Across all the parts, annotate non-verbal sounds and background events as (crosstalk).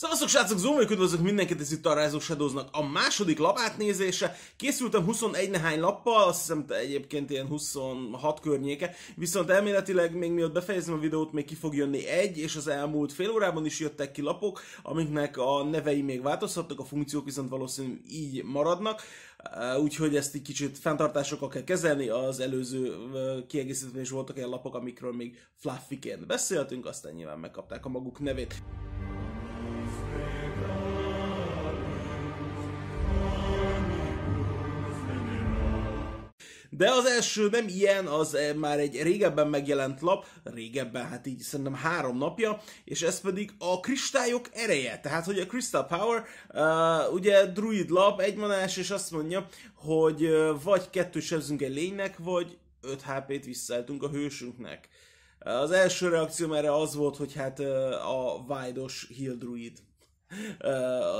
Szavaszok, srácok, Zoomjuk, üdvözlök mindenkit, ez itt a Rise Shadows-nak a második lapát nézése. Készültem 21 nehány lappal, azt hiszem egyébként ilyen 26 környéke, viszont elméletileg még mielőtt befejezem a videót, még ki fog jönni egy, és az elmúlt fél órában is jöttek ki lapok, amiknek a nevei még változhattak, a funkciók viszont valószínűleg így maradnak, úgyhogy ezt egy kicsit fenntartásokkal kell kezelni, az előző kiegészítőn is voltak olyan lapok, amikről még fluffy beszéltünk, aztán nyilván megkapták a maguk nevét. De az első nem ilyen, az eh, már egy régebben megjelent lap, régebben, hát így szerintem három napja, és ez pedig a kristályok ereje. Tehát, hogy a Crystal Power, uh, ugye druid lap, egymanás, és azt mondja, hogy uh, vagy sebzünk egy lénynek, vagy 5 HP-t visszaálltunk a hősünknek. Az első reakcióm erre az volt, hogy hát a Vájdos Hildruid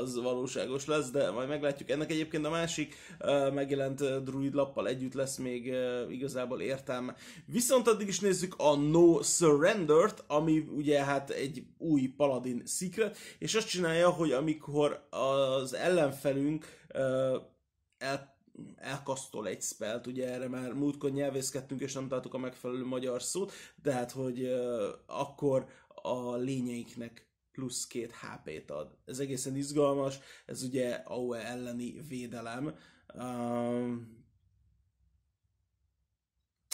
az valóságos lesz, de majd meglátjuk. Ennek egyébként a másik megjelent druid lappal együtt lesz még igazából értelme. Viszont addig is nézzük a No Surrender-t, ami ugye hát egy új paladin secret, és azt csinálja, hogy amikor az ellenfelünk el elkasztol egy spelt, ugye erre már múltkor nyelvészkedtünk, és nem találtuk a megfelelő magyar szót, tehát, hogy akkor a lényeinknek plusz két HP-t ad. Ez egészen izgalmas, ez ugye AOE elleni védelem. Um,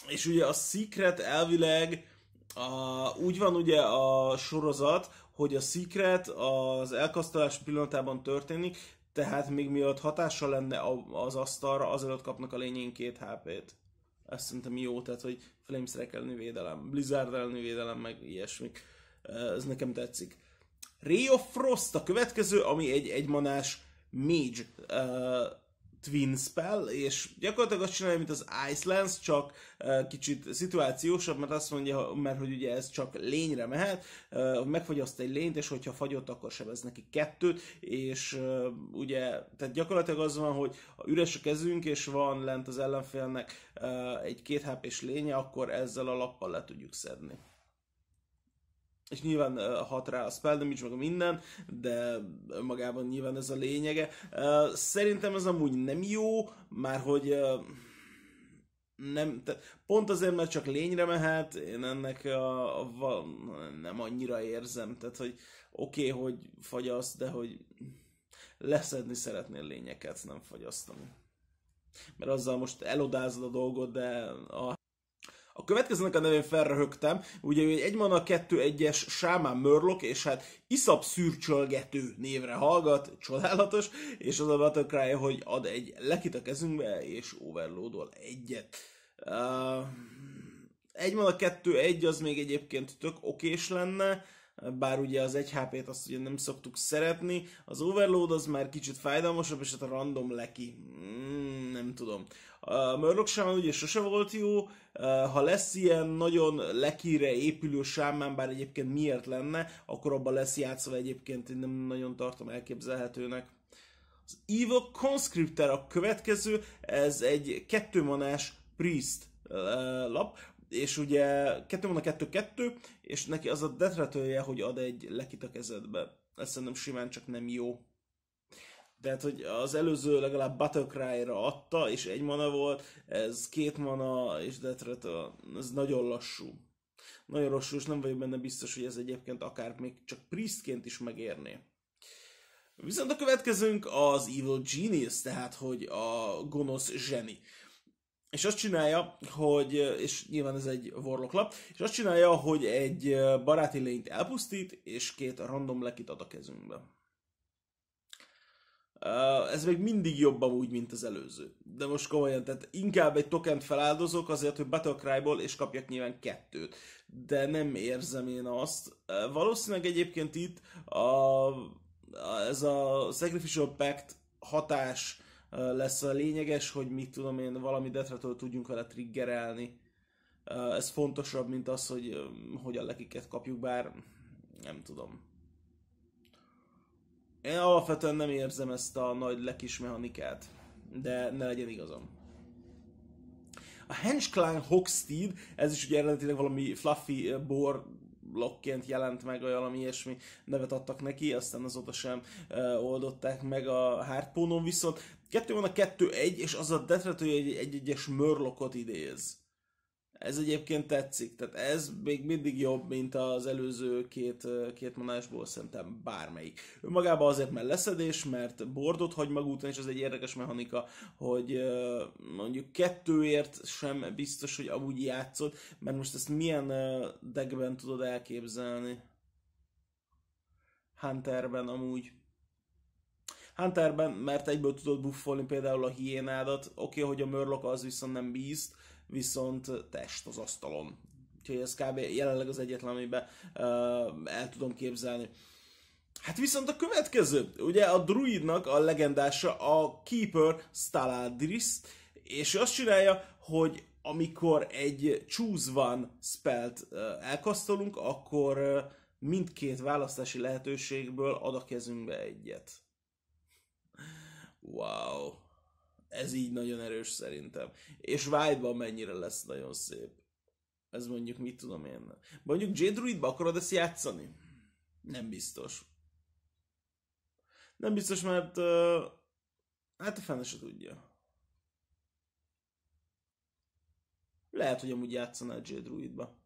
és ugye a Secret elvileg a, úgy van ugye a sorozat, hogy a Secret az elkasztalás pillanatában történik, tehát még mielőtt hatása lenne az asztalra, azelőtt kapnak a lényén két HP-t. Ezt szerintem jó, tehát hogy Flames elleni védelem, Blizzard elleni védelem, meg ilyesmik. Ez nekem tetszik. Ray of Frost a következő, ami egy egymanás mage uh, twin spell, és gyakorlatilag azt csinálja, mint az Ice Lance, csak uh, kicsit szituációsabb, mert azt mondja, mert hogy ugye ez csak lényre mehet, uh, megfogyaszt egy lényt, és hogyha fagyott, akkor sebez neki kettőt, és uh, ugye, tehát gyakorlatilag az van, hogy ha üres a kezünk, és van lent az ellenfélnek egy két hp lénye, akkor ezzel a lappal le tudjuk szedni és nyilván hat rá a spell damage, meg a minden, de magában nyilván ez a lényege. Szerintem ez amúgy nem jó, már hogy nem, te, pont azért, mert csak lényre mehet, én ennek a, a, a, nem annyira érzem, tehát hogy oké, okay, hogy fagyasz, de hogy leszedni szeretnél lényeket, nem fagyasztani. Mert azzal most elodázod a dolgot, de a a következőnek a nevén felröhögtem, ugye egy a 2-1-es Sámán Mörlok, és hát Iszap szürcsölgető névre hallgat, csodálatos, és az a Battlecry, hogy ad egy lekit a kezünkbe, és overloadol egyet. Uh, a 2-1 az még egyébként tök okés lenne, bár ugye az 1 HP-t azt ugye nem szoktuk szeretni, az overload az már kicsit fájdalmasabb, és hát a random leki. Mm, nem tudom. A Murloc Shaman ugye sose volt jó, ha lesz ilyen nagyon lekire épülő Shaman, bár egyébként miért lenne, akkor abban lesz játszva egyébként, én nem nagyon tartom elképzelhetőnek. Az Evil Conscriptor a következő, ez egy kettőmanás priest lap, és ugye kettő van a kettő-kettő, és neki az a detretője, hogy ad egy lekit a kezedbe. Ez szerintem simán csak nem jó. Tehát, hogy az előző legalább Battlecry-ra adta, és egy mana volt, ez két mana, és Death ez nagyon lassú. Nagyon lassú, és nem vagyok benne biztos, hogy ez egyébként akár még csak priestként is megérné. Viszont a következőnk az Evil Genius, tehát, hogy a gonosz zseni. És azt csinálja, hogy, és nyilván ez egy warlock lap, és azt csinálja, hogy egy baráti lényt elpusztít, és két random lekit ad a kezünkbe. Ez még mindig jobb úgy, mint az előző. De most komolyan, tehát inkább egy tokent feláldozok azért, hogy Battlecry-ból, és kapjak nyilván kettőt. De nem érzem én azt. Valószínűleg egyébként itt a, ez a Sacrificial Pact hatás lesz a lényeges, hogy mit tudom én, valami detretől tudjunk vele triggerelni. Ez fontosabb, mint az, hogy hogyan lekiket kapjuk, bár nem tudom. Én alapvetően nem érzem ezt a nagy lekis mechanikát, de ne legyen igazam. A Henschklein Hochsteed, ez is ugye eredetileg valami fluffy eh, bor blokként jelent meg, olyan, ami ilyesmi nevet adtak neki, aztán azóta sem ö, eh, oldották meg a hardpónon, viszont kettő van a kettő egy, és az a detretője egy, egy egyes mörlokot idéz. Ez egyébként tetszik, tehát ez még mindig jobb, mint az előző két, két manásból szerintem bármelyik. Önmagában azért, mert leszedés, mert bordot hagy maga után, és ez egy érdekes mechanika, hogy mondjuk kettőért sem biztos, hogy amúgy játszod, mert most ezt milyen degben tudod elképzelni? Hunterben amúgy. Hunterben, mert egyből tudod buffolni például a hiénádat, oké, okay, hogy a mörlok az viszont nem bízt, viszont test az asztalon. Úgyhogy ez kb. jelenleg az egyetlen, amiben uh, el tudom képzelni. Hát viszont a következő, ugye a druidnak a legendása a Keeper Staladris, és ő azt csinálja, hogy amikor egy choose van spelt eh, elkasztolunk, akkor eh, mindkét választási lehetőségből ad a kezünkbe egyet. Wow ez így nagyon erős szerintem. És vibe mennyire lesz nagyon szép. Ez mondjuk mit tudom én. Mondjuk J. Druidba akarod ezt játszani? Nem biztos. Nem biztos, mert uh, hát a fene se tudja. Lehet, hogy amúgy játszanál J. Druidba.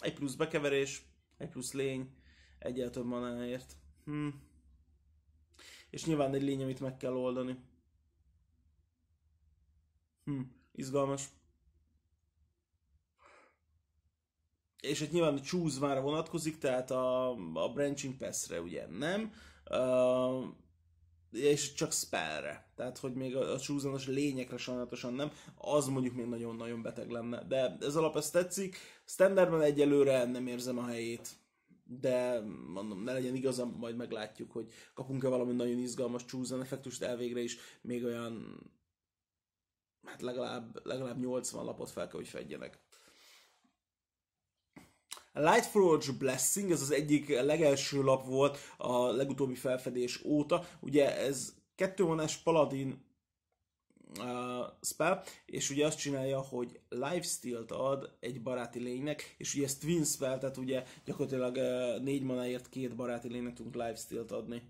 Egy plusz bekeverés, egy plusz lény, egyáltalán manáért. Hm és nyilván egy lény, amit meg kell oldani. Hm, izgalmas. És hát nyilván a choose már vonatkozik, tehát a, a branching pass-re ugye nem, uh, és csak spellre. Tehát, hogy még a, a choose lényekre sajnálatosan nem, az mondjuk még nagyon-nagyon beteg lenne. De ez alap, ez tetszik. standardban egyelőre nem érzem a helyét de mondom, ne legyen igazam, majd meglátjuk, hogy kapunk-e valami nagyon izgalmas csúzan effektust elvégre is, még olyan hát legalább, legalább 80 lapot fel kell, hogy fedjenek. Lightforge Blessing, ez az egyik legelső lap volt a legutóbbi felfedés óta. Ugye ez kettővonás paladin uh, spell, és ugye azt csinálja, hogy lifesteal-t ad egy baráti lénynek, és ugye ez twin spell, tehát ugye gyakorlatilag uh, négy manáért két baráti lénynek tudunk lifesteal-t adni.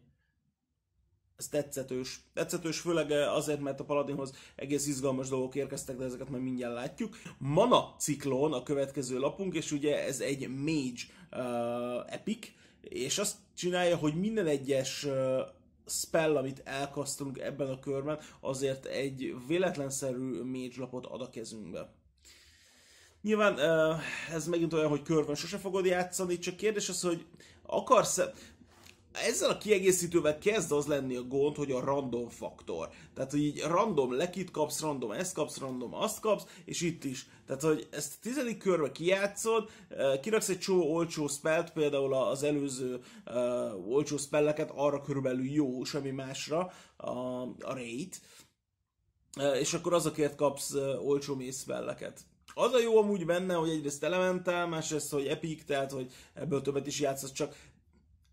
Ez tetszetős. Tetszetős főleg azért, mert a Paladinhoz egész izgalmas dolgok érkeztek, de ezeket majd mindjárt látjuk. Mana ciklón a következő lapunk, és ugye ez egy mage uh, epic, és azt csinálja, hogy minden egyes uh, spell, amit elkasztunk ebben a körben, azért egy véletlenszerű lapot ad a kezünkbe. Nyilván ez megint olyan, hogy körben sose fogod játszani, csak kérdés az, hogy akarsz -e, ezzel a kiegészítővel kezd az lenni a gond, hogy a random faktor. Tehát, hogy így random lekit kapsz, random ezt kapsz, random azt kapsz, és itt is. Tehát, hogy ezt a tizedik körbe kijátszod, eh, kiraksz egy csomó olcsó spelt, például az előző uh, olcsó spelleket, arra körülbelül jó, semmi másra a, a raid, eh, és akkor azokért kapsz uh, olcsó mészpelleket. Az a jó amúgy benne, hogy egyrészt elementál, másrészt, hogy epic, tehát, hogy ebből többet is játszasz, csak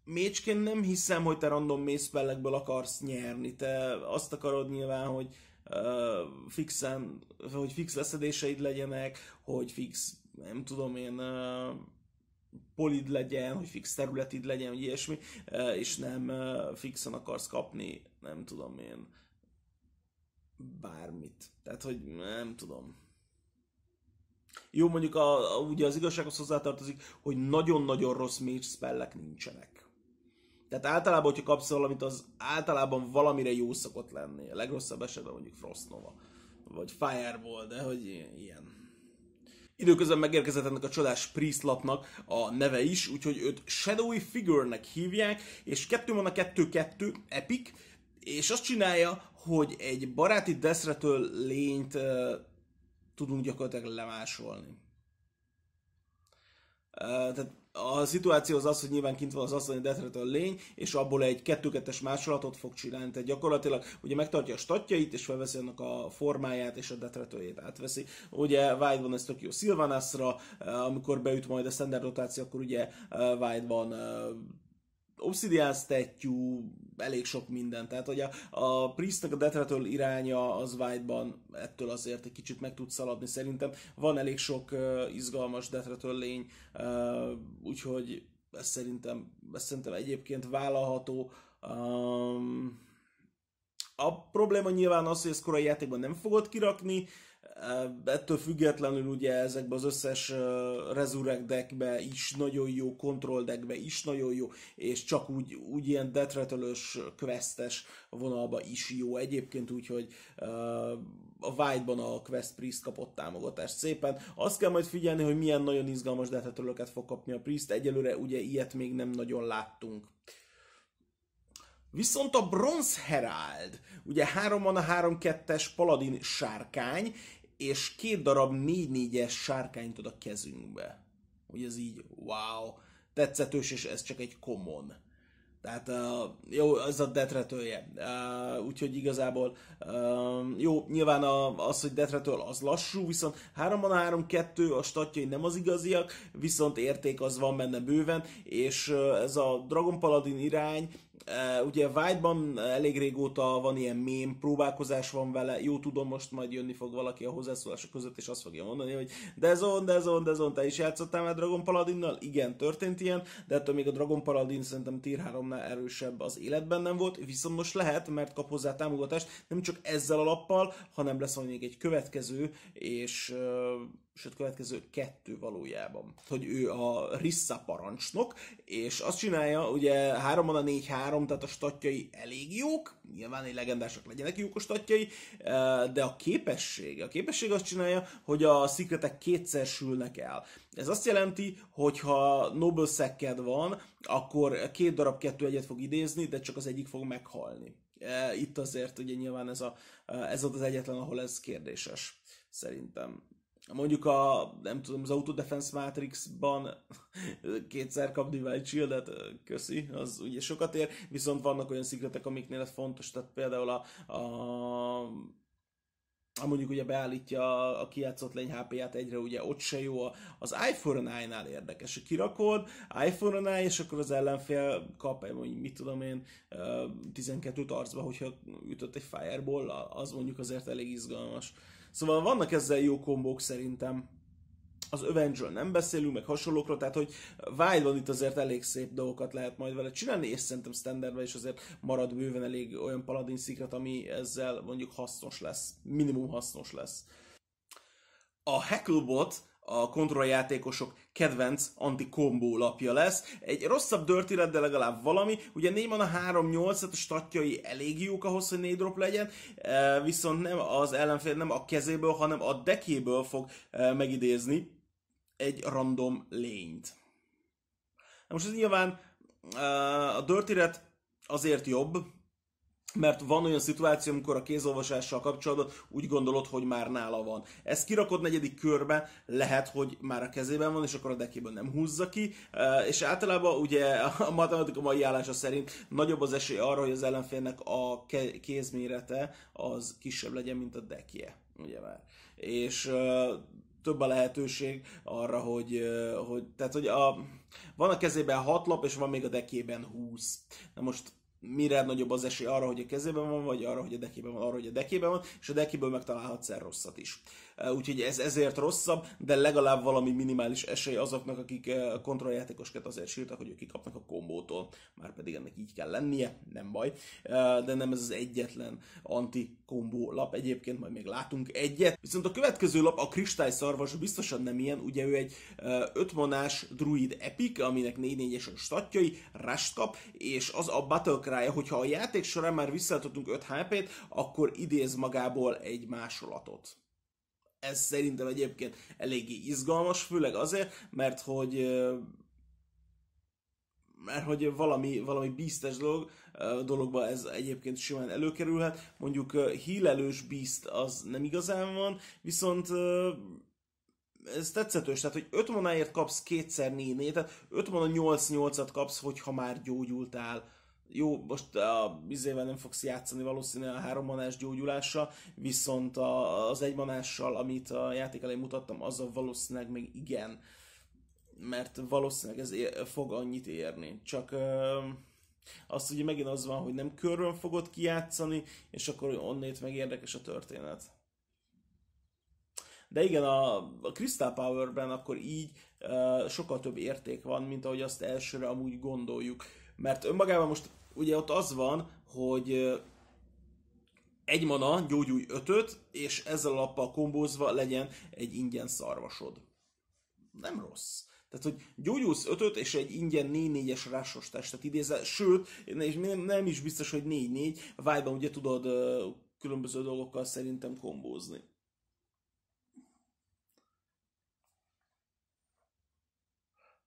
Mécsként nem hiszem, hogy te random mészpellekből akarsz nyerni. Te azt akarod nyilván, hogy uh, fixen, hogy fix leszedéseid legyenek, hogy fix, nem tudom én, uh, polid legyen, hogy fix területid legyen, vagy ilyesmi, uh, és nem uh, fixen akarsz kapni, nem tudom én, bármit. Tehát, hogy nem tudom. Jó, mondjuk a, a, ugye az igazsághoz hozzátartozik, hogy nagyon-nagyon rossz mage spellek nincsenek. Tehát általában, hogyha kapsz valamit, az általában valamire jó szokott lenni. A legrosszabb esetben mondjuk Frostnova, vagy Fireball, de hogy ilyen. Időközben megérkezett ennek a csodás Priestlapnak a neve is, úgyhogy őt Shadowy Figure-nek hívják, és kettő van a kettő-kettő, epic, és azt csinálja, hogy egy baráti deszretől lényt uh, tudunk gyakorlatilag lemásolni. Uh, tehát a szituáció az az, hogy nyilván kint van az asszony a lény, és abból egy kettőkettes másolatot fog csinálni. Tehát gyakorlatilag ugye megtartja a statjait, és felveszi annak a formáját, és a detretőjét átveszi. Ugye White van ez tök jó Sylvanasra, eh, amikor beüt majd a standard rotáció, akkor ugye eh, White van eh, Obsidian Statue, elég sok minden. Tehát, hogy a, a Priestnek a Detretől iránya az White-ban ettől azért egy kicsit meg tud szaladni szerintem. Van elég sok uh, izgalmas Detretől lény, uh, úgyhogy ez szerintem, ez szerintem egyébként vállalható. Um, a probléma nyilván az, hogy ezt korai játékban nem fogod kirakni, Ettől függetlenül ugye ezekbe az összes Resurrect deckbe is nagyon jó, Control deckbe is nagyon jó, és csak úgy, úgy ilyen detretölös, questes vonalba is jó egyébként, úgyhogy a white a Quest Priest kapott támogatást szépen. Azt kell majd figyelni, hogy milyen nagyon izgalmas detretölöket fog kapni a Priest, egyelőre ugye ilyet még nem nagyon láttunk. Viszont a Bronze Herald, ugye 3 a 3 2 es paladin sárkány, és két darab 4-4-es sárkányt ad a kezünkbe. Hogy ez így, wow, tetszetős, és ez csak egy common. Tehát uh, jó, ez a detretője. Uh, úgyhogy igazából uh, jó, nyilván a, az, hogy detretől az lassú, viszont 3 a 3-2 a statjai nem az igaziak, viszont érték az van benne bőven, és uh, ez a Dragon Paladin irány, Uh, ugye White-ban elég régóta van ilyen mém, próbálkozás van vele, jó tudom, most majd jönni fog valaki a hozzászólások között, és azt fogja mondani, hogy Dezon, Dezon, Dezon, te is játszottál már Dragon Paladinnal? Igen, történt ilyen, de ettől még a Dragon Paladin szerintem Tier 3 erősebb az életben nem volt, viszont most lehet, mert kap hozzá támogatást, nem csak ezzel a lappal, hanem lesz még egy következő, és uh, sőt következő kettő valójában, hogy ő a Rissa parancsnok, és azt csinálja, ugye 3 a 4 3 tehát a statjai elég jók, nyilván egy legendásak legyenek jók a statjai, eh, de a képessége, a képesség azt csinálja, hogy a szikretek kétszer sülnek el. Ez azt jelenti, hogy ha Noble Szekked van, akkor két darab kettő egyet fog idézni, de csak az egyik fog meghalni. Eh, itt azért ugye nyilván ez, a, eh, ez az egyetlen, ahol ez kérdéses, szerintem Mondjuk a, nem tudom, az Auto Defense Matrix-ban (laughs) kétszer kap Divine shield köszi, az ugye sokat ér, viszont vannak olyan szikletek, amiknél ez fontos, tehát például a, a mondjuk ugye beállítja a kiátszott lény HP-ját egyre, ugye ott se jó, az iPhone 9 nál érdekes, hogy kirakod iPhone 9 és akkor az ellenfél kap egy mondjuk, mit tudom én, 12 arcba, hogyha ütött egy fireball az mondjuk azért elég izgalmas. Szóval vannak ezzel jó kombók szerintem. Az Avengers nem beszélünk, meg hasonlókról, tehát hogy van itt azért elég szép dolgokat lehet majd vele csinálni, és szerintem standardben is azért marad bőven elég olyan paladin szikret, ami ezzel mondjuk hasznos lesz, minimum hasznos lesz. A Hacklebot a kontrolljátékosok kedvenc kombó lapja lesz. Egy rosszabb dirty de legalább valami. Ugye van a 3-8, a statjai elég jók ahhoz, hogy négy drop legyen, e, viszont nem az ellenfél nem a kezéből, hanem a dekéből fog e, megidézni egy random lényt. Na most ez nyilván e, a dirty azért jobb, mert van olyan szituáció, amikor a kézolvasással kapcsolatban úgy gondolod, hogy már nála van. Ez kirakod negyedik körbe, lehet, hogy már a kezében van, és akkor a dekéből nem húzza ki, és általában ugye a matematika mai állása szerint nagyobb az esély arra, hogy az ellenfélnek a kézmérete az kisebb legyen, mint a dekje, ugye már. És több a lehetőség arra, hogy, hogy tehát, hogy a, van a kezében hat lap, és van még a dekében 20. Na most mire nagyobb az esély arra, hogy a kezében van, vagy arra, hogy a dekében van, arra, hogy a dekében van, és a dekiből megtalálhatsz el rosszat is. Eh, úgyhogy ez ezért rosszabb, de legalább valami minimális esély azoknak, akik eh, kontrolljátékosket azért sírtak, hogy ők kikapnak a kombótól, már pedig ennek így kell lennie, nem baj, eh, de nem ez az egyetlen anti-kombó lap, egyébként majd még látunk egyet. Viszont a következő lap a szarvas biztosan nem ilyen, ugye ő egy ötmonás druid epic, aminek 4-4-es a statjai, rest kap, és az a battle cry hogyha a játék során már visszatudtunk 5 HP-t, akkor idéz magából egy másolatot ez szerintem egyébként eléggé izgalmas, főleg azért, mert hogy mert hogy valami, valami bíztes dolog, dologba ez egyébként simán előkerülhet. Mondjuk hílelős bízt az nem igazán van, viszont ez tetszetős, tehát hogy 5 manáért kapsz kétszer nénét, tehát 5 mana 8-8-at kapsz, hogyha már gyógyultál jó, most a bizével nem fogsz játszani valószínűleg a hárommanás gyógyulása, viszont a, az egymanással, amit a játék elején mutattam, azzal valószínűleg még igen, mert valószínűleg ez ér, fog annyit érni. Csak ö, azt ugye megint az van, hogy nem körön fogod kijátszani, és akkor onnét meg érdekes a történet. De igen, a, a Crystal Power-ben akkor így ö, sokkal több érték van, mint ahogy azt elsőre amúgy gondoljuk. Mert önmagában most ugye ott az van, hogy egy mana gyógyulj ötöt, és ezzel a lappal kombózva legyen egy ingyen szarvasod. Nem rossz. Tehát, hogy gyógyulsz ötöt és egy ingyen 4-4-es rásos testet idézel, sőt, és nem is biztos, hogy 4-4, a vibe ugye tudod különböző dolgokkal szerintem kombózni.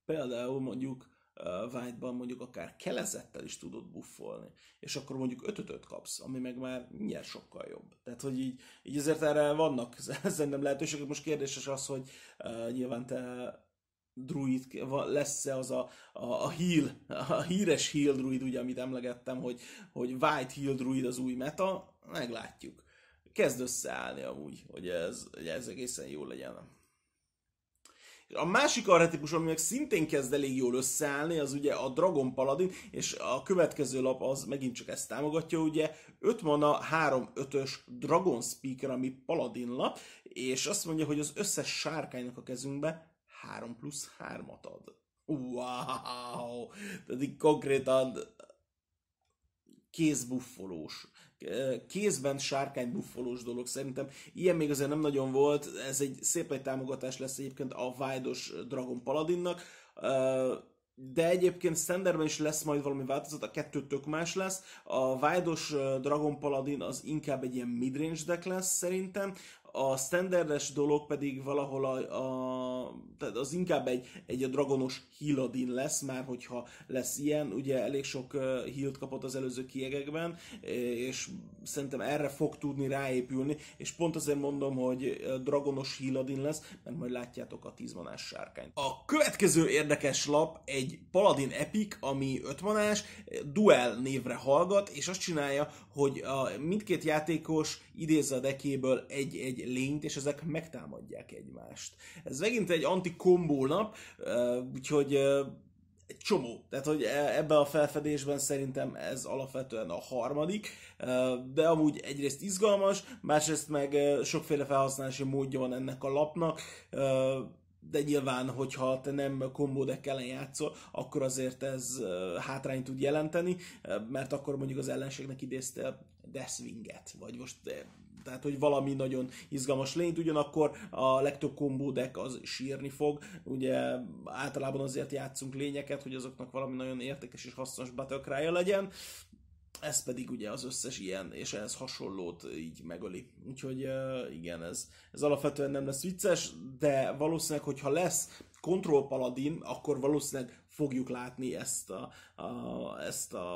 Például mondjuk Eh, White-ban mondjuk akár kelezettel is tudod buffolni, és akkor mondjuk 5 kapsz, ami meg már mindjárt sokkal jobb. Tehát, hogy így, így ezért erre vannak (laughs) nem lehetőségek. Most kérdéses az, hogy uh, nyilván te druid lesz-e az a, a, a heal, (laughs) a híres heal druid, ugye, amit emlegettem, hogy, hogy white heal druid az új meta, meglátjuk. Kezd összeállni amúgy, hogy ez, hogy ez egészen jó legyen. A másik arhetipus, ami meg szintén kezd elég jól összeállni, az ugye a Dragon Paladin, és a következő lap az megint csak ezt támogatja, ugye 5 mana 3-5-ös Dragon Speaker, ami Paladin lap, és azt mondja, hogy az összes sárkánynak a kezünkbe 3 plusz 3-at ad. Wow! Tehát így konkrétan kézbuffolós kézben sárkány buffolós dolog szerintem. Ilyen még azért nem nagyon volt, ez egy szép egy támogatás lesz egyébként a vájdos Dragon Paladinnak, de egyébként Standardben is lesz majd valami változat, a kettő tök más lesz. A vájdos Dragon Paladin az inkább egy ilyen midrange deck lesz szerintem, a standardes dolog pedig valahol a, a tehát az inkább egy, egy a dragonos Hilladin lesz, már hogyha lesz ilyen, ugye elég sok hílt kapott az előző kiegekben, és szerintem erre fog tudni ráépülni, és pont azért mondom, hogy dragonos Hilladin lesz, mert majd látjátok a tízmanás sárkányt. A következő érdekes lap egy Paladin Epic, ami ötmanás, duel névre hallgat, és azt csinálja, hogy a mindkét játékos idézze a dekéből egy-egy lényt, és ezek megtámadják egymást. Ez megint egy anti nap, úgyhogy egy csomó. Tehát, hogy e, ebben a felfedésben szerintem ez alapvetően a harmadik, de amúgy egyrészt izgalmas, másrészt meg sokféle felhasználási módja van ennek a lapnak de nyilván, hogyha te nem deck ellen játszol, akkor azért ez hátrányt tud jelenteni, mert akkor mondjuk az ellenségnek idézte Deathwinget, vagy most tehát, hogy valami nagyon izgalmas lényt, ugyanakkor a legtöbb combo deck az sírni fog, ugye általában azért játszunk lényeket, hogy azoknak valami nagyon értékes és hasznos battle legyen, ez pedig ugye az összes ilyen és ehhez hasonlót így megöli. Úgyhogy uh, igen, ez, ez alapvetően nem lesz vicces, de valószínűleg, hogyha lesz Control Paladin, akkor valószínűleg fogjuk látni ezt a, a, ezt a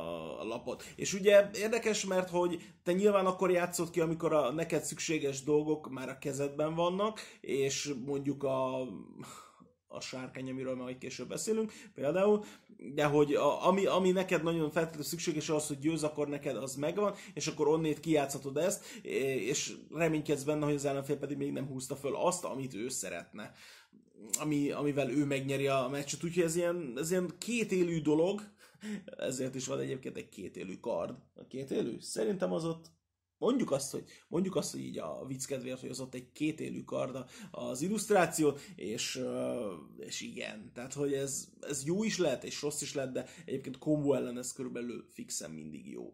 lapot. És ugye érdekes, mert hogy te nyilván akkor játszod ki, amikor a neked szükséges dolgok már a kezedben vannak, és mondjuk a a sárkány, amiről majd később beszélünk például, de hogy a, ami, ami neked nagyon feltétlenül szükséges az, hogy győz, akkor neked az megvan, és akkor onnét kijátszhatod ezt, és reménykedsz benne, hogy az ellenfél pedig még nem húzta föl azt, amit ő szeretne, ami, amivel ő megnyeri a meccset, úgyhogy ez ilyen, ez ilyen élő dolog, ezért is van egyébként egy kétélű kard. A kétélű? Szerintem az ott Mondjuk azt, hogy, mondjuk azt, hogy így a vicc kedvéért, hogy az ott egy kétélű kard az illusztráció, és, és igen. Tehát, hogy ez, ez jó is lehet, és rossz is lehet, de egyébként kombó ellen ez körülbelül fixen mindig jó.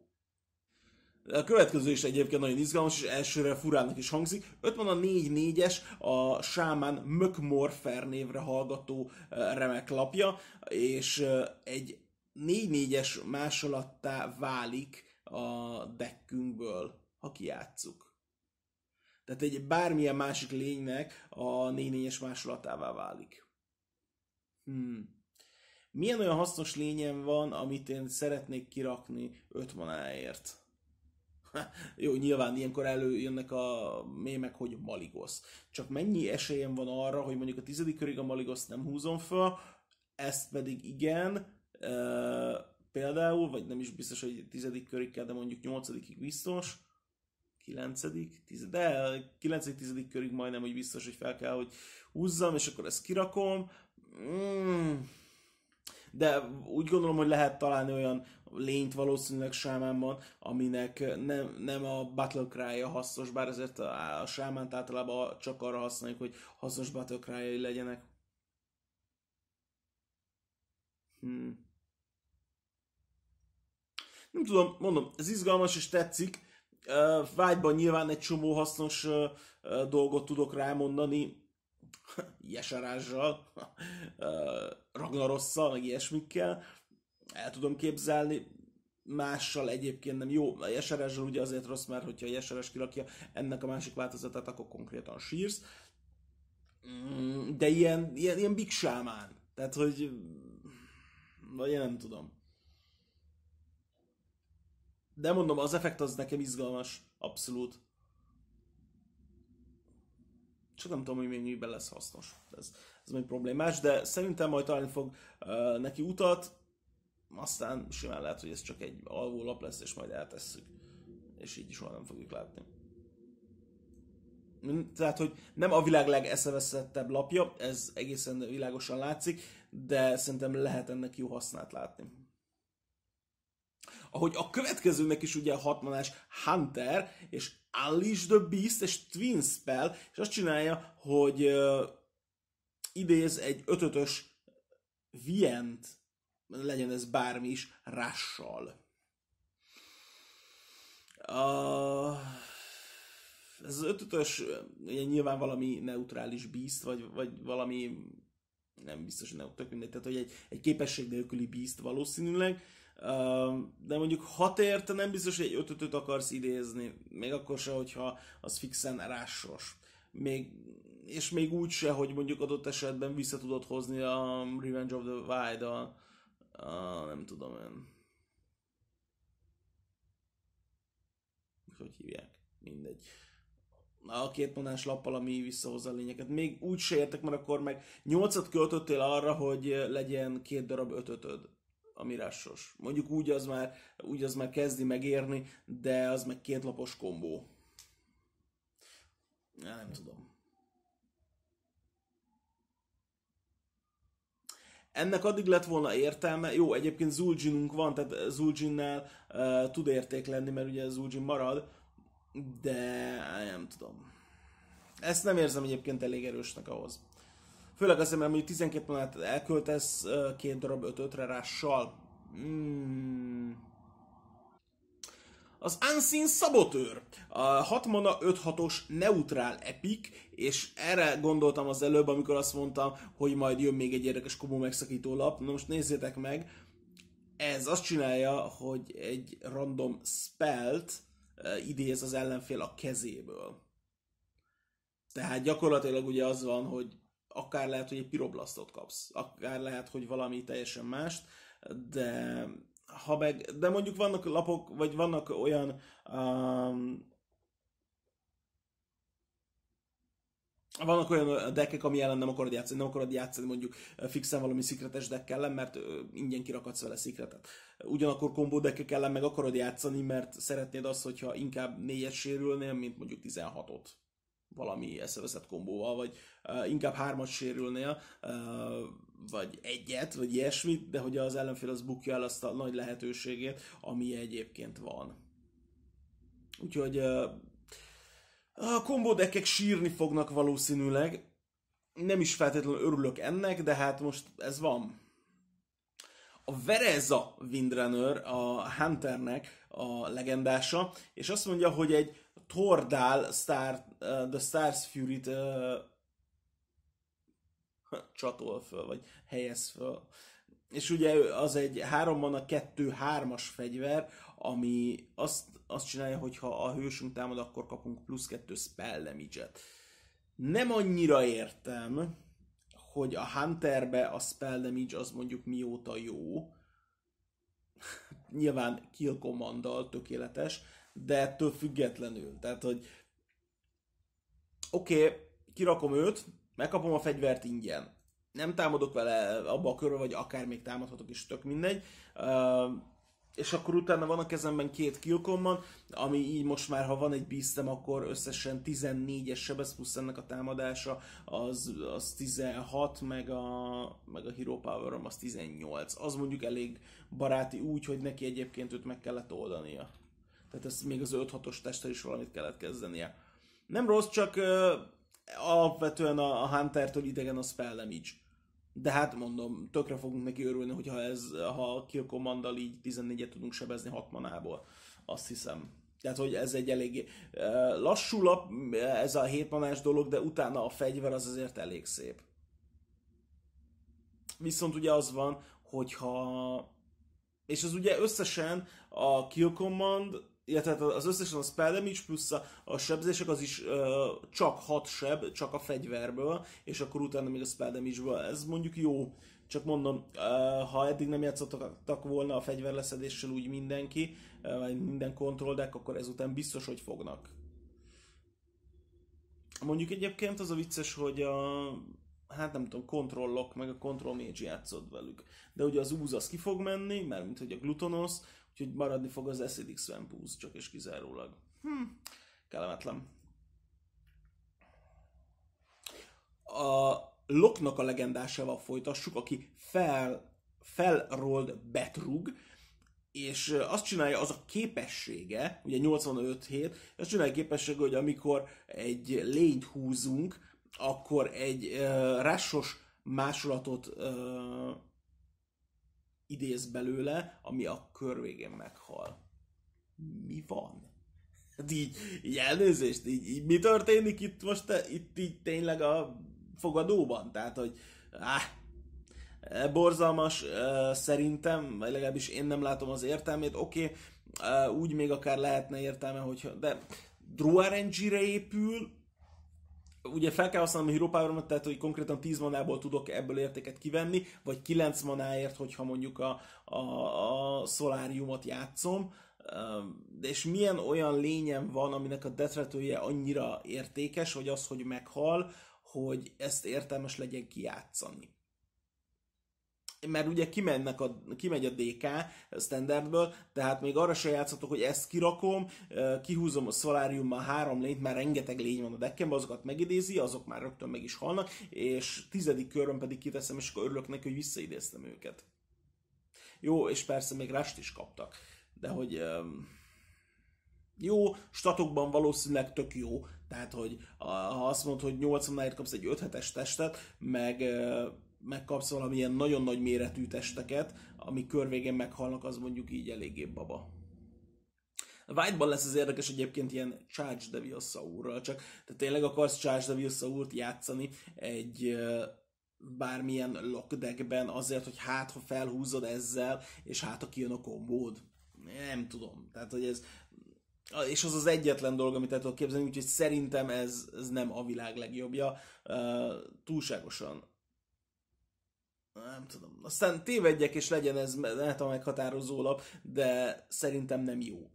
A következő is egyébként nagyon izgalmas, és elsőre furának is hangzik. Öt van a 4-4-es, a Sámán Mökmorfer névre hallgató remek lapja, és egy 4-4-es másolattá válik a deckünkből ha kiátszuk. Tehát egy bármilyen másik lénynek a nénényes másolatává válik. Hmm. Milyen olyan hasznos lényem van, amit én szeretnék kirakni 5 manáért? Jó, nyilván ilyenkor előjönnek a mémek, hogy Maligosz. Csak mennyi esélyem van arra, hogy mondjuk a tizedik körig a Maligoszt nem húzom föl, ezt pedig igen, e, például, vagy nem is biztos, hogy tizedik körig kell, de mondjuk nyolcadikig biztos, 9. 10. De 9. 10. körig majdnem, hogy biztos, hogy fel kell, hogy húzzam, és akkor ezt kirakom. Mm. De úgy gondolom, hogy lehet találni olyan lényt valószínűleg sámánban, aminek nem, nem a Battle cry hasznos, bár ezért a, a sámánt általában csak arra használjuk, hogy hasznos Battle cry legyenek. Hmm. Nem tudom, mondom, ez izgalmas és tetszik, Vágyban nyilván egy csomó hasznos dolgot tudok rámondani, (laughs) Jesarázsal, (laughs) Ragnarosszal, meg ilyesmikkel. El tudom képzelni, mással egyébként nem jó. A Jeserezsel ugye azért rossz, mert hogyha a Jeseres kirakja ennek a másik változatát, akkor konkrétan sírsz. Mm, de ilyen, ilyen, ilyen big sámán. Tehát, hogy... Vagy én nem tudom de mondom, az effekt az nekem izgalmas, abszolút. Csak nem tudom, hogy miben lesz hasznos. Ez, ez még problémás, de szerintem majd találni fog uh, neki utat, aztán simán lehet, hogy ez csak egy alvó lap lesz, és majd eltesszük. És így soha nem fogjuk látni. Hm, tehát, hogy nem a világ legeszeveszettebb lapja, ez egészen világosan látszik, de szerintem lehet ennek jó hasznát látni ahogy a következőnek is ugye a hatmanás Hunter, és Unleash the Beast, és Twin Spell, és azt csinálja, hogy uh, idéz egy ötötös Vient, legyen ez bármi is, rással. Uh, ez az ötötös nyilván valami neutrális bízt, vagy, vagy valami nem biztos, hogy nem, tök mindegy, tehát hogy egy, egy képesség nélküli bízt valószínűleg, de mondjuk hat te nem biztos, hogy egy ötötöt akarsz idézni, még akkor se, hogyha az fixen rásos. Még, és még úgy se, hogy mondjuk adott esetben vissza tudod hozni a Revenge of the Wild, a, a nem tudom én. Hogy hívják? Mindegy a két mondás lappal, ami visszahozza a lényeket. Még úgy se értek, mert akkor meg nyolcat költöttél arra, hogy legyen két darab ötötöd a mirásos. Mondjuk úgy az már, úgy az már kezdi megérni, de az meg két lapos kombó. Ja, nem tudom. Ennek addig lett volna értelme, jó, egyébként Zul'jinunk van, tehát Zuljinnel uh, tud érték lenni, mert ugye Zul'jin marad, de nem tudom. Ezt nem érzem egyébként elég erősnek ahhoz. Főleg azért, mert mondjuk 12 manát elköltesz két darab 5 5 rással. Az Unseen Sabotőr, a 6 mana 5-6-os neutrál epik és erre gondoltam az előbb, amikor azt mondtam, hogy majd jön még egy érdekes komó megszakító lap. Na most nézzétek meg, ez azt csinálja, hogy egy random spelt idéz az ellenfél a kezéből. Tehát gyakorlatilag ugye az van, hogy akár lehet, hogy egy piroblasztot kapsz, akár lehet, hogy valami teljesen mást, de ha meg, de mondjuk vannak lapok, vagy vannak olyan um, vannak olyan deckek, ami ellen nem akarod játszani, nem akarod játszani mondjuk fixen valami szikretes deck ellen, mert ingyen kirakadsz vele szikretet. Ugyanakkor kombó deckek ellen meg akarod játszani, mert szeretnéd azt, hogyha inkább négyet sérülnél, mint mondjuk 16-ot valami összeveszett kombóval, vagy uh, inkább hármat sérülnél, uh, vagy egyet, vagy ilyesmit, de hogy az ellenfél az bukja el azt a nagy lehetőségét, ami egyébként van. Úgyhogy uh, a kombódekek sírni fognak valószínűleg. Nem is feltétlenül örülök ennek, de hát most ez van. A Vereza Windrunner, a Hunternek a legendása, és azt mondja, hogy egy Tordál Star, uh, The Stars Fury-t uh, csatol föl, vagy helyez föl. És ugye az egy háromban a kettő-hármas fegyver, ami azt, azt csinálja, hogy ha a hősünk támad, akkor kapunk plusz kettő spell damage -et. Nem annyira értem, hogy a Hunterbe a spell damage az mondjuk mióta jó. (laughs) Nyilván kill command tökéletes, de ettől függetlenül. Tehát, hogy oké, okay, kirakom őt, megkapom a fegyvert ingyen. Nem támadok vele abba a körbe, vagy akár még támadhatok is, tök mindegy. Uh, és akkor utána van a kezemben két kilkomban, ami így most már, ha van egy bíztem, akkor összesen 14-es sebez, plusz ennek a támadása, az, az 16, meg a, meg a Hero power az 18. Az mondjuk elég baráti úgy, hogy neki egyébként őt meg kellett oldania tehát ezt még az 5-6-os testtel is valamit kellett kezdenie. Nem rossz, csak uh, alapvetően a, a Hunter-től idegen a spell damage. De hát mondom, tökre fogunk neki örülni, hogyha ez, ha Kill command így 14-et tudunk sebezni 6 manából. Azt hiszem. Tehát, hogy ez egy eléggé lassú lap, ez a manás dolog, de utána a fegyver az azért elég szép. Viszont ugye az van, hogyha... És az ugye összesen a Kill Command, ja, tehát az összesen a spell damage plusz a, a sebzések az is uh, csak 6 seb, csak a fegyverből, és akkor utána még a spell damage-ből. Ez mondjuk jó, csak mondom, uh, ha eddig nem játszottak volna a fegyverleszedéssel úgy mindenki, uh, vagy minden kontrolldek, akkor ezután biztos, hogy fognak. Mondjuk egyébként az a vicces, hogy a hát nem tudom, kontrollok, meg a control mage játszott velük. De ugye az úz az ki fog menni, mert mint hogy a glutonosz, Úgyhogy maradni fog az Acidic Swamp Ooze, csak és kizárólag. Hm, kellemetlen. A Loknak a legendásával folytassuk, aki fel, felrold betrug, és azt csinálja az a képessége, ugye 85 hét, azt csinálja a képessége, hogy amikor egy lényt húzunk, akkor egy uh, rásos másolatot uh, idéz belőle, ami a kör végén meghal. Mi van? Hát így, így elnézést, így, így, mi történik itt most, te, itt így tényleg a fogadóban? Tehát, hogy áh, e, borzalmas e, szerintem, vagy legalábbis én nem látom az értelmét. Oké, okay, e, úgy még akár lehetne értelme, hogy de Drew épül, ugye fel kell használnom a Hero power tehát hogy konkrétan 10 manából tudok ebből értéket kivenni, vagy 9 manáért, hogyha mondjuk a, a, a szoláriumot játszom, és milyen olyan lényem van, aminek a detretője annyira értékes, hogy az, hogy meghal, hogy ezt értelmes legyen kijátszani mert ugye kimennek a, kimegy a DK standardből, tehát még arra se játszhatok, hogy ezt kirakom, kihúzom a szoláriummal három lényt, mert rengeteg lény van a dekkemben, azokat megidézi, azok már rögtön meg is halnak, és tizedik körön pedig kiteszem, és akkor örülök neki, hogy visszaidéztem őket. Jó, és persze még rást is kaptak, de hogy... jó, statokban valószínűleg tök jó. Tehát, hogy ha azt mondod, hogy 80 ért kapsz egy 5 hetes testet, meg megkapsz valamilyen nagyon nagy méretű testeket, ami körvégén meghalnak, az mondjuk így eléggé baba. White-ban lesz az érdekes egyébként ilyen Charge de Viosaurral, csak te tényleg akarsz Charge de Viosaurt játszani egy bármilyen lockdeckben azért, hogy hát ha felhúzod ezzel, és hát ha kijön a kombód. Nem tudom. Tehát, hogy ez, és az az egyetlen dolog, amit el tudok képzelni, úgyhogy szerintem ez, ez nem a világ legjobbja. Uh, túlságosan nem tudom. Aztán tévedjek, és legyen ez lehet a meghatározó lap, de szerintem nem jó.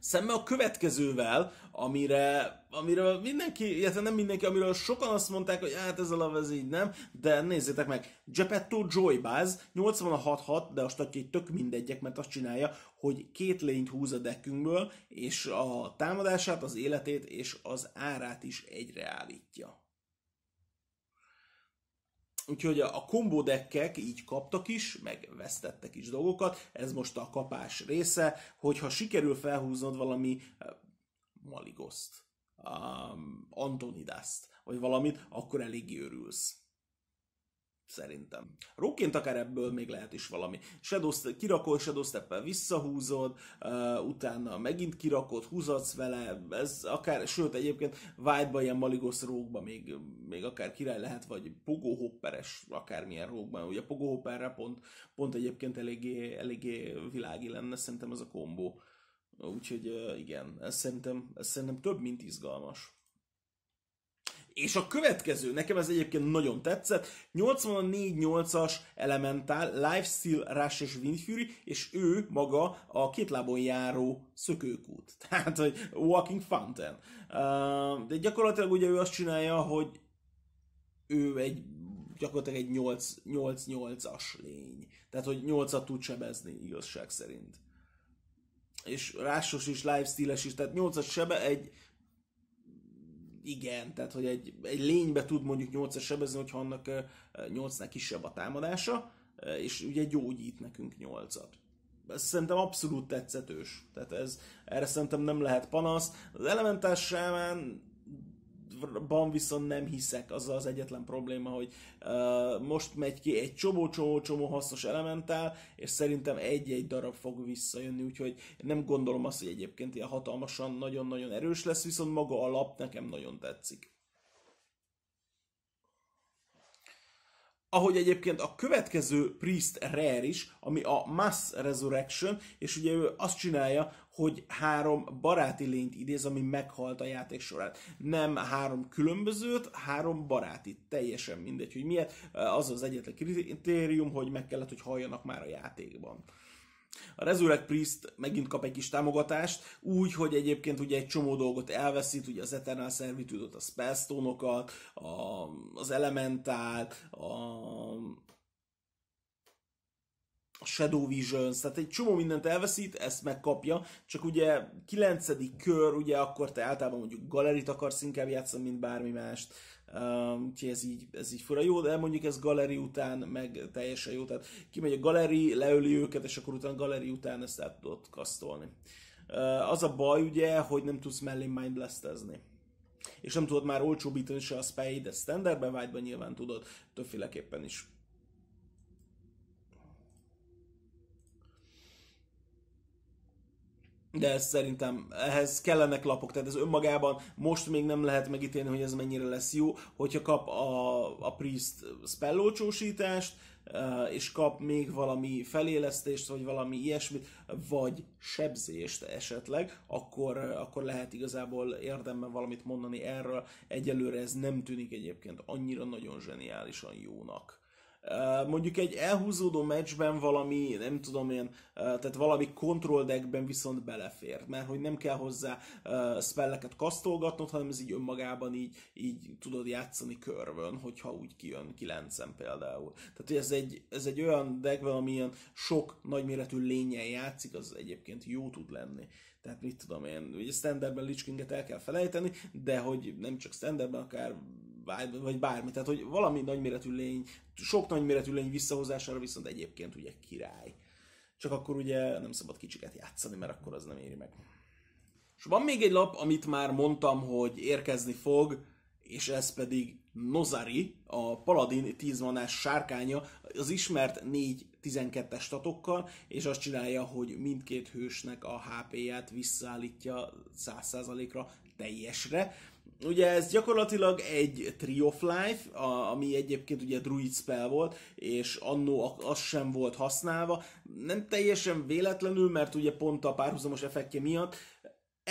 Szemben a következővel, amire, amire mindenki, illetve nem mindenki, amiről sokan azt mondták, hogy hát ez a lap, ez így nem, de nézzétek meg, Joy Joybaz, 86-6, de azt aki tök mindegyek, mert azt csinálja, hogy két lényt húz a dekünkből és a támadását, az életét és az árát is egyre állítja. Úgyhogy a combo deckek így kaptak is, meg vesztettek is dolgokat, ez most a kapás része, hogyha sikerül felhúznod valami Maligoszt, um, Antonidászt, vagy valamit, akkor eléggé örülsz szerintem. Róként akár ebből még lehet is valami. Shadow, kirakol, Shadow step visszahúzod, uh, utána megint kirakod, húzatsz vele, ez akár, sőt egyébként wide ilyen maligos rókba még, még akár király lehet, vagy pogo pogóhopperes akármilyen rókban. Ugye hopper pont, pont egyébként eléggé, eléggé világi lenne szerintem ez a kombó. Úgyhogy uh, igen, ez szerintem, ez szerintem több, mint izgalmas. És a következő, nekem ez egyébként nagyon tetszett, 84-8-as Elemental, Life Steel, Rush és Wind Fury, és ő maga a két lábon járó szökőkút. (laughs) Tehát, hogy Walking Fountain. De gyakorlatilag ugye ő azt csinálja, hogy ő egy gyakorlatilag egy 8-8-as lény. Tehát, hogy 8-at tud sebezni igazság szerint. És rásos is, lifestyle is, tehát 8-at sebe, egy igen, tehát hogy egy, egy lénybe tud mondjuk 8-as sebezni, hogyha annak 8-nál kisebb a támadása, és ugye gyógyít nekünk 8-at. Ez szerintem abszolút tetszetős. Tehát ez, erre szerintem nem lehet panasz. Az elementás sámán ban viszont nem hiszek, az az egyetlen probléma, hogy uh, most megy ki egy csomó-csomó-csomó hasznos elementál, és szerintem egy-egy darab fog visszajönni, úgyhogy nem gondolom azt, hogy egyébként ilyen hatalmasan nagyon-nagyon erős lesz, viszont maga a lap nekem nagyon tetszik. ahogy egyébként a következő Priest Rare is, ami a Mass Resurrection, és ugye ő azt csinálja, hogy három baráti lényt idéz, ami meghalt a játék során. Nem három különbözőt, három baráti. Teljesen mindegy, hogy miért. Az az egyetlen kritérium, hogy meg kellett, hogy halljanak már a játékban. A Resurrect Priest megint kap egy kis támogatást, úgy, hogy egyébként ugye egy csomó dolgot elveszít, ugye az Eternal Servitude-ot, a Spellstone-okat, a, az Elementált, a, a Shadow Visions, tehát egy csomó mindent elveszít, ezt megkapja, csak ugye kilencedik kör, ugye akkor te általában mondjuk galerit akarsz inkább játszani, mint bármi mást, um, úgyhogy ez így, ez így fura. Jó, de mondjuk ez galeri után meg teljesen jó. Tehát kimegy a galeri, leöli őket, és akkor utána galeri után ezt el tudod kasztolni. Uh, az a baj ugye, hogy nem tudsz mellé mindless-tezni. És nem tudod már olcsóbítani se a spade, de standardben, vágyban nyilván tudod, többféleképpen is de ez szerintem ehhez kellenek lapok, tehát ez önmagában most még nem lehet megítélni, hogy ez mennyire lesz jó, hogyha kap a, a Priest spellócsósítást, e, és kap még valami felélesztést, vagy valami ilyesmit, vagy sebzést esetleg, akkor, akkor lehet igazából érdemben valamit mondani erről. Egyelőre ez nem tűnik egyébként annyira nagyon zseniálisan jónak. Mondjuk egy elhúzódó meccsben valami, nem tudom én, tehát valami control deckben viszont belefér, mert hogy nem kell hozzá spelleket kasztolgatnod, hanem ez így önmagában így, így tudod játszani körvön, hogyha úgy kijön kilencen például. Tehát ez egy, ez egy olyan deckben, ami ilyen sok nagyméretű lényen játszik, az egyébként jó tud lenni. Tehát mit tudom én, ugye standardben Lich King-et el kell felejteni, de hogy nem csak standardben, akár vagy bármi, tehát hogy valami nagyméretű lény, sok nagyméretű lény visszahozására viszont egyébként ugye király. Csak akkor ugye nem szabad kicsiket játszani, mert akkor az nem éri meg. És van még egy lap, amit már mondtam, hogy érkezni fog, és ez pedig Nozari, a Paladin 10 manás sárkánya, az ismert 4-12-es statokkal, és azt csinálja, hogy mindkét hősnek a HP-ját visszaállítja 100%-ra teljesre. Ugye ez gyakorlatilag egy Tree of Life, a, ami egyébként ugye druid spell volt, és annó az sem volt használva. Nem teljesen véletlenül, mert ugye pont a párhuzamos effektje miatt,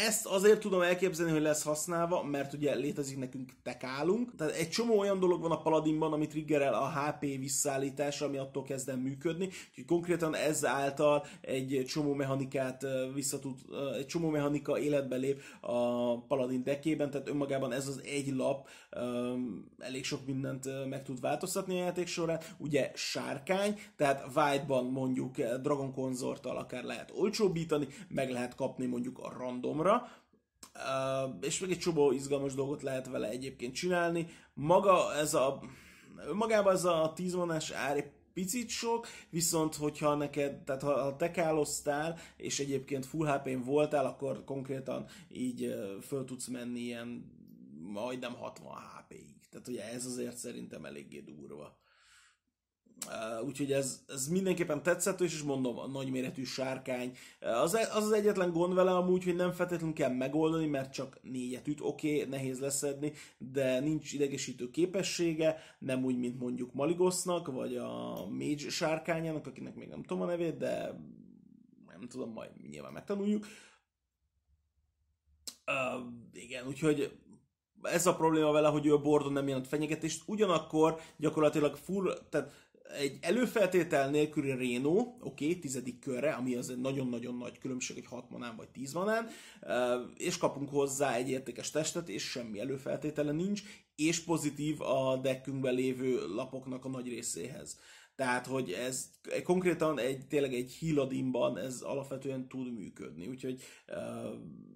ezt azért tudom elképzelni, hogy lesz használva, mert ugye létezik nekünk tekálunk. Tehát egy csomó olyan dolog van a Paladinban, ami triggerel a HP visszaállítása, ami attól kezd el működni. Úgyhogy konkrétan ezáltal egy csomó mechanikát visszatud, egy csomó mechanika életbe lép a Paladin dekében, tehát önmagában ez az egy lap elég sok mindent meg tud változtatni a játék során. Ugye sárkány, tehát White-ban mondjuk Dragon Consorttal akár lehet olcsóbbítani, meg lehet kapni mondjuk a randomra, számomra, és még egy csomó izgalmas dolgot lehet vele egyébként csinálni. Maga ez a, magában ez a tízvonás ár egy picit sok, viszont hogyha neked, tehát ha, te kálosztál, és egyébként full hp voltál, akkor konkrétan így föl tudsz menni ilyen majdnem 60 HP-ig. Tehát ugye ez azért szerintem eléggé durva. Úgyhogy ez, ez mindenképpen tetszett, és is mondom, a nagyméretű sárkány. Az, az az egyetlen gond vele amúgy, hogy nem feltétlenül kell megoldani, mert csak négyet üt, oké, okay, nehéz leszedni, de nincs idegesítő képessége, nem úgy, mint mondjuk Maligosznak, vagy a Mage sárkányának, akinek még nem tudom a nevét, de nem tudom, majd nyilván megtanuljuk. Uh, igen, úgyhogy ez a probléma vele, hogy ő a bordon nem jelent fenyegetést, ugyanakkor gyakorlatilag full, tehát egy előfeltétel nélküli Reno, oké, okay, tizedik körre, ami az egy nagyon-nagyon nagy különbség, hogy 6 manán vagy 10 manán, és kapunk hozzá egy értékes testet, és semmi előfeltétele nincs, és pozitív a deckünkben lévő lapoknak a nagy részéhez. Tehát, hogy ez konkrétan egy, tényleg egy híladimban ez alapvetően tud működni, úgyhogy uh,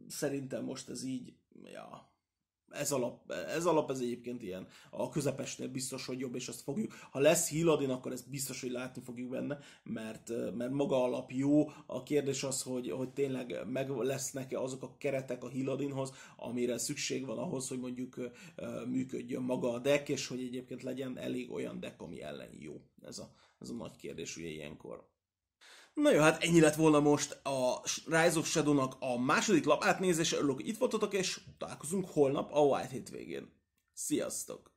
szerintem most ez így, ja, ez alap, ez alap, ez egyébként ilyen. A közepesnél biztos, hogy jobb, és azt fogjuk. Ha lesz híladin akkor ezt biztos, hogy látni fogjuk benne, mert, mert maga alap jó. A kérdés az, hogy, hogy tényleg meg lesznek-e azok a keretek a híladinhoz amire szükség van ahhoz, hogy mondjuk működjön maga a deck, és hogy egyébként legyen elég olyan deck, ami ellen jó. Ez a, ez a nagy kérdés ugye ilyenkor. Na jó, hát ennyi lett volna most a Rise of Shadow-nak a második lap átnézése. Örülök, hogy itt voltatok, és találkozunk holnap a White végén. Sziasztok!